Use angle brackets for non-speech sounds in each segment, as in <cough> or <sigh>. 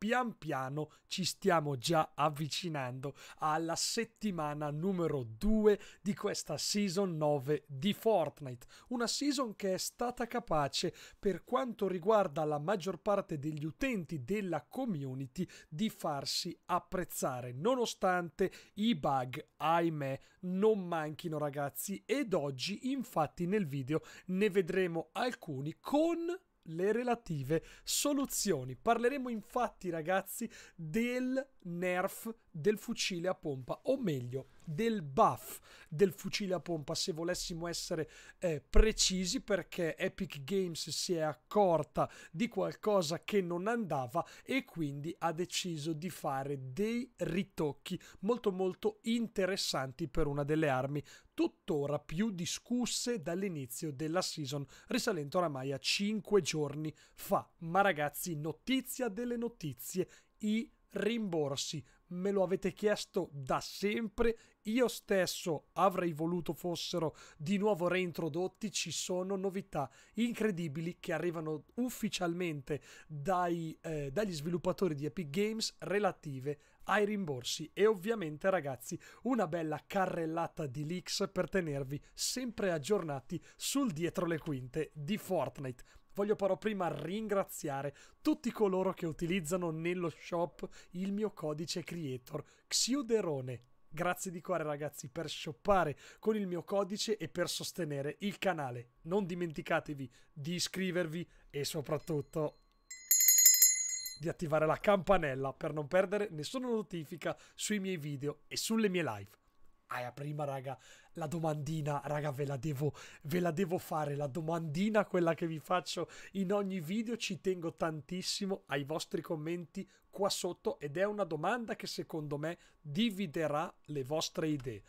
pian piano ci stiamo già avvicinando alla settimana numero 2 di questa season 9 di Fortnite. Una season che è stata capace per quanto riguarda la maggior parte degli utenti della community di farsi apprezzare, nonostante i bug, ahimè, non manchino ragazzi ed oggi infatti nel video ne vedremo alcuni con le relative soluzioni. Parleremo infatti, ragazzi, del nerf del fucile a pompa, o meglio, del buff del fucile a pompa, se volessimo essere eh, precisi, perché Epic Games si è accorta di qualcosa che non andava e quindi ha deciso di fare dei ritocchi molto molto interessanti per una delle armi tuttora più discusse dall'inizio della season, risalendo oramai a 5 giorni fa. Ma ragazzi, notizia delle notizie, i rimborsi me lo avete chiesto da sempre, io stesso avrei voluto fossero di nuovo reintrodotti, ci sono novità incredibili che arrivano ufficialmente dai, eh, dagli sviluppatori di Epic Games relative ai rimborsi e ovviamente ragazzi una bella carrellata di leaks per tenervi sempre aggiornati sul dietro le quinte di Fortnite. Voglio però prima ringraziare tutti coloro che utilizzano nello shop il mio codice creator Xiuderone. Grazie di cuore ragazzi per shoppare con il mio codice e per sostenere il canale. Non dimenticatevi di iscrivervi e soprattutto di attivare la campanella per non perdere nessuna notifica sui miei video e sulle mie live. Ah, prima, raga, la domandina, raga, ve la, devo, ve la devo fare, la domandina, quella che vi faccio in ogni video, ci tengo tantissimo ai vostri commenti qua sotto ed è una domanda che secondo me dividerà le vostre idee.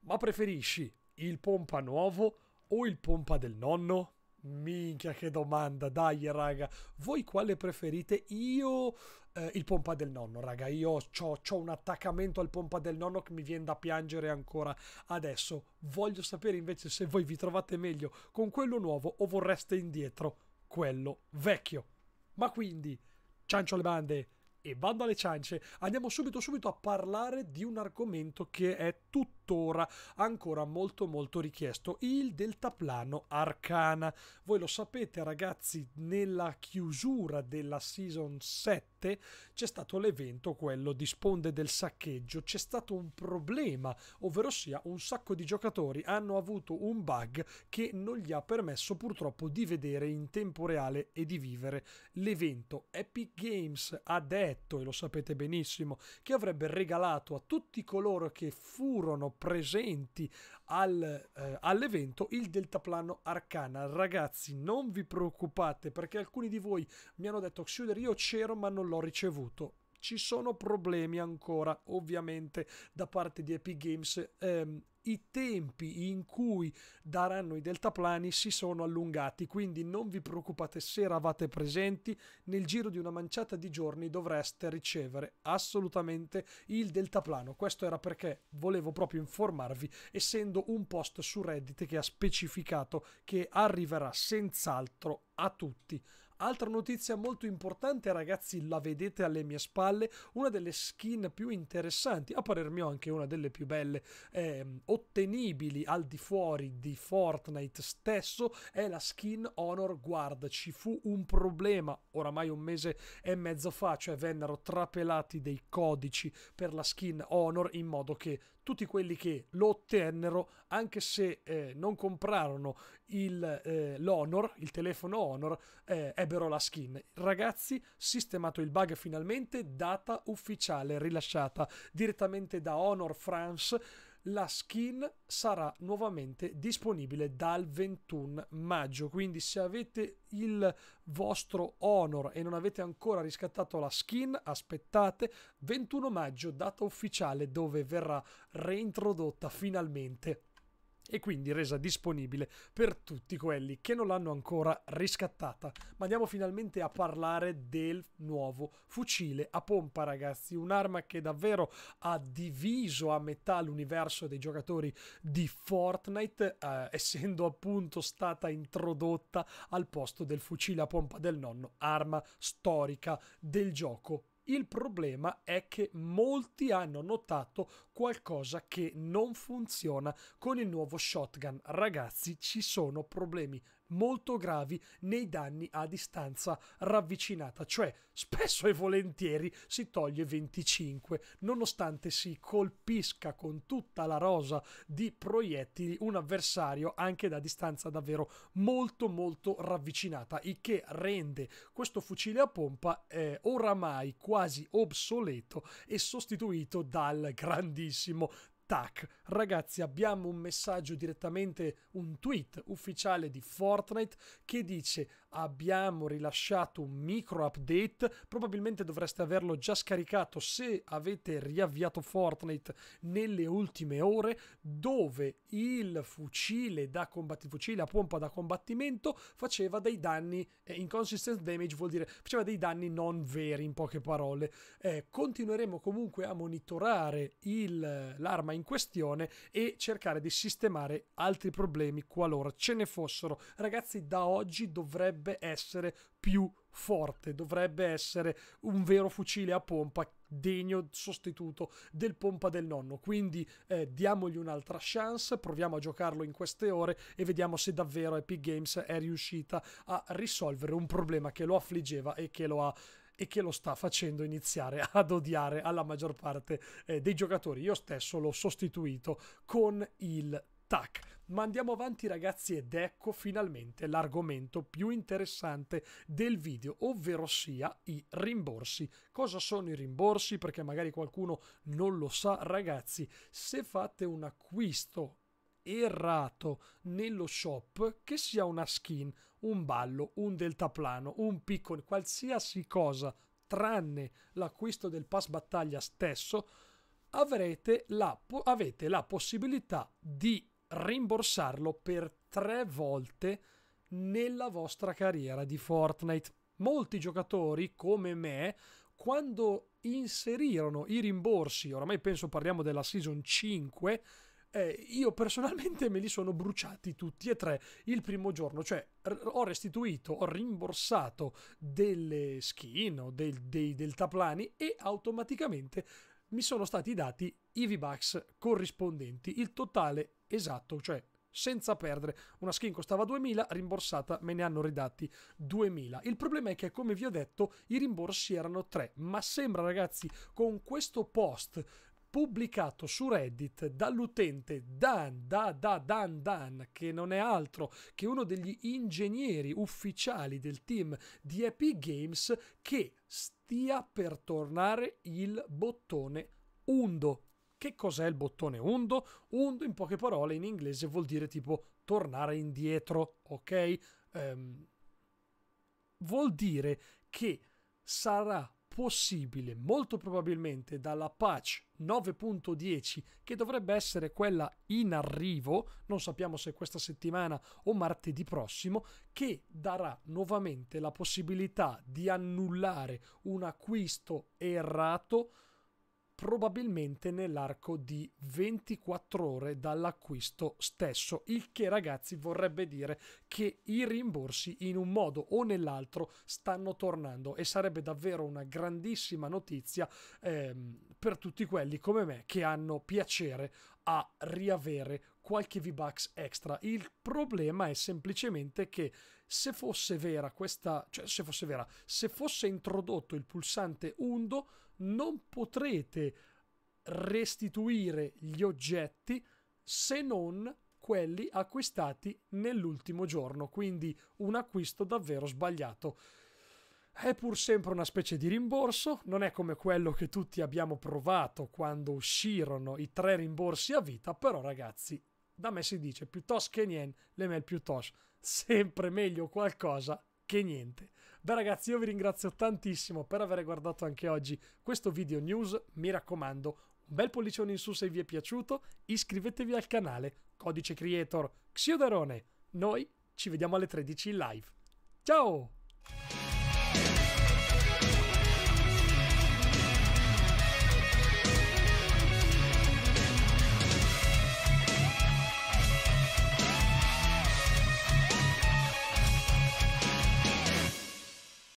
Ma preferisci il pompa nuovo o il pompa del nonno? Minchia che domanda, dai raga, voi quale preferite? Io eh, il pompa del nonno, raga, io ho un attaccamento al pompa del nonno che mi viene da piangere ancora adesso. Voglio sapere invece se voi vi trovate meglio con quello nuovo o vorreste indietro quello vecchio. Ma quindi, ciancio le bande e bando alle ciance, andiamo subito subito a parlare di un argomento che è tutto tuttora ancora molto molto richiesto, il deltaplano Arcana. Voi lo sapete ragazzi, nella chiusura della Season 7 c'è stato l'evento quello di sponde del saccheggio, c'è stato un problema, ovvero sia un sacco di giocatori hanno avuto un bug che non gli ha permesso purtroppo di vedere in tempo reale e di vivere l'evento. Epic Games ha detto, e lo sapete benissimo, che avrebbe regalato a tutti coloro che furono presenti al, eh, all'evento il deltaplano arcana. Ragazzi, non vi preoccupate perché alcuni di voi mi hanno detto Xuder io c'ero ma non l'ho ricevuto ci sono problemi ancora ovviamente da parte di Epic Games ehm, i tempi in cui daranno i deltaplani si sono allungati, quindi non vi preoccupate se eravate presenti, nel giro di una manciata di giorni dovreste ricevere assolutamente il deltaplano. Questo era perché volevo proprio informarvi, essendo un post su Reddit che ha specificato che arriverà senz'altro a tutti Altra notizia molto importante, ragazzi, la vedete alle mie spalle, una delle skin più interessanti, a parer mio anche una delle più belle eh, ottenibili al di fuori di Fortnite stesso, è la skin Honor Guard. Ci fu un problema oramai un mese e mezzo fa, cioè vennero trapelati dei codici per la skin Honor in modo che tutti quelli che lo ottennero, anche se eh, non comprarono il, eh, l'Honor, il telefono Honor, eh, ebbero la skin. Ragazzi, sistemato il bug finalmente, data ufficiale rilasciata direttamente da Honor France la skin sarà nuovamente disponibile dal 21 maggio. Quindi se avete il vostro Honor e non avete ancora riscattato la skin, aspettate 21 maggio, data ufficiale dove verrà reintrodotta finalmente e quindi resa disponibile per tutti quelli che non l'hanno ancora riscattata. Ma andiamo finalmente a parlare del nuovo fucile a pompa, ragazzi. Un'arma che davvero ha diviso a metà l'universo dei giocatori di Fortnite, eh, essendo appunto stata introdotta al posto del fucile a pompa del nonno, arma storica del gioco il problema è che molti hanno notato qualcosa che non funziona con il nuovo shotgun. Ragazzi, ci sono problemi molto gravi nei danni a distanza ravvicinata, cioè spesso e volentieri si toglie 25, nonostante si colpisca con tutta la rosa di proiettili un avversario anche da distanza davvero molto molto ravvicinata, il che rende questo fucile a pompa eh, oramai quasi obsoleto e sostituito dal grandissimo tac, ragazzi abbiamo un messaggio direttamente, un tweet ufficiale di Fortnite che dice abbiamo rilasciato un micro update, probabilmente dovreste averlo già scaricato se avete riavviato Fortnite nelle ultime ore, dove il fucile da combattifucile a pompa da combattimento faceva dei danni, eh, inconsistent damage vuol dire faceva dei danni non veri in poche parole. Eh, continueremo comunque a monitorare il, l'arma in questione e cercare di sistemare altri problemi qualora ce ne fossero. Ragazzi, da oggi dovrebbe dovrebbe essere più forte, dovrebbe essere un vero fucile a pompa degno sostituto del pompa del nonno. Quindi eh, diamogli un'altra chance, proviamo a giocarlo in queste ore e vediamo se davvero Epic Games è riuscita a risolvere un problema che lo affliggeva e che lo ha e che lo sta facendo iniziare <laughs> ad odiare alla maggior parte eh, dei giocatori. Io stesso l'ho sostituito con il TAC. Ma andiamo avanti ragazzi ed ecco finalmente l'argomento più interessante del video, ovvero sia i rimborsi. Cosa sono i rimborsi? Perché magari qualcuno non lo sa. Ragazzi, se fate un acquisto errato nello shop, che sia una skin, un ballo, un deltaplano, un piccolo, qualsiasi cosa, tranne l'acquisto del pass battaglia stesso, avrete la, avete la possibilità di rimborsarlo per tre volte nella vostra carriera di Fortnite. Molti giocatori, come me, quando inserirono i rimborsi, oramai penso parliamo della Season 5, eh, io personalmente me li sono bruciati tutti e tre il primo giorno, cioè ho restituito, ho rimborsato delle skin o del, dei, deltaplani e automaticamente mi sono stati dati i V-Bucks corrispondenti. Il totale esatto, cioè senza perdere. Una skin costava 2000, rimborsata me ne hanno ridatti 2000. Il problema è che, come vi ho detto, i rimborsi erano 3, ma sembra ragazzi, con questo post pubblicato su Reddit dall'utente Dan, da, da, Dan, Dan, che non è altro che uno degli ingegneri ufficiali del team di Epic Games, che stia per tornare il bottone undo. Che cos'è il bottone undo? Undo in poche parole in inglese vuol dire tipo tornare indietro, ok? Um, vuol dire che sarà possibile, molto probabilmente dalla patch 9.10, che dovrebbe essere quella in arrivo, non sappiamo se questa settimana o martedì prossimo, che darà nuovamente la possibilità di annullare un acquisto errato probabilmente nell'arco di 24 ore dall'acquisto stesso, il che ragazzi vorrebbe dire che i rimborsi in un modo o nell'altro stanno tornando e sarebbe davvero una grandissima notizia ehm, per tutti quelli come me che hanno piacere a riavere qualche V-Bucks extra. Il problema è semplicemente che se fosse vera questa, cioè se fosse vera, se fosse introdotto il pulsante undo, non potrete restituire gli oggetti se non quelli acquistati nell'ultimo giorno, quindi un acquisto davvero sbagliato. È pur sempre una specie di rimborso, non è come quello che tutti abbiamo provato quando uscirono i tre rimborsi a vita, però ragazzi da me si dice piuttosto che niente, le mel piuttosto. Sempre meglio qualcosa che niente. Beh ragazzi, io vi ringrazio tantissimo per aver guardato anche oggi questo video news. Mi raccomando, un bel pollicione in su se vi è piaciuto, iscrivetevi al canale, codice creator Xiodarone. Noi ci vediamo alle 13 in live. Ciao!